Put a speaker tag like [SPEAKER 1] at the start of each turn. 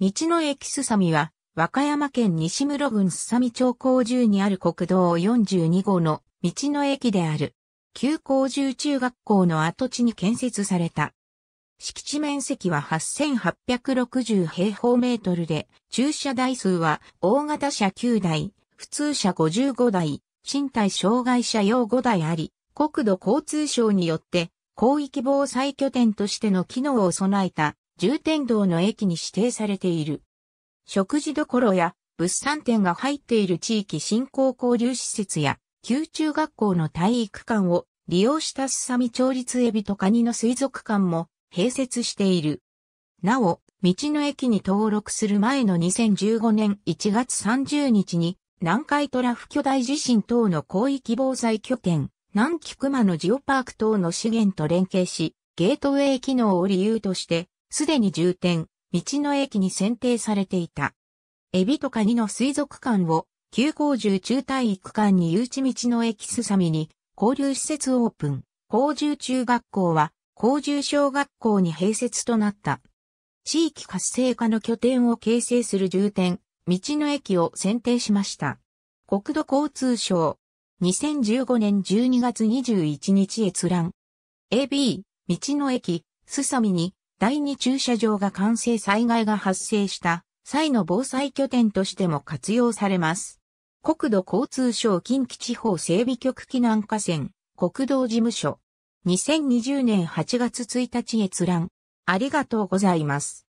[SPEAKER 1] 道の駅すさみは、和歌山県西室郡すさみ町高住にある国道42号の道の駅である。旧高住中学校の跡地に建設された。敷地面積は8860平方メートルで、駐車台数は大型車9台、普通車55台、身体障害者用5台あり、国土交通省によって広域防災拠点としての機能を備えた重点道の駅に指定されている。食事どころや物産展が入っている地域振興交流施設や、旧中学校の体育館を利用したすさみ町立エビとカニの水族館も併設している。なお、道の駅に登録する前の2015年1月30日に、南海トラフ巨大地震等の広域防災拠点、南紀熊のジオパーク等の資源と連携し、ゲートウェイ機能を理由として、すでに重点、道の駅に選定されていた。エビとカニの水族館を、旧工住中体育館に誘致道の駅すさみに、交流施設オープン、工住中学校は、工住小学校に併設となった。地域活性化の拠点を形成する重点、道の駅を選定しました。国土交通省、2015年12月21日閲覧。AB、道の駅、すさみに、第二駐車場が完成災害が発生した際の防災拠点としても活用されます。国土交通省近畿地方整備局機南河川国道事務所2020年8月1日閲覧ありがとうございます。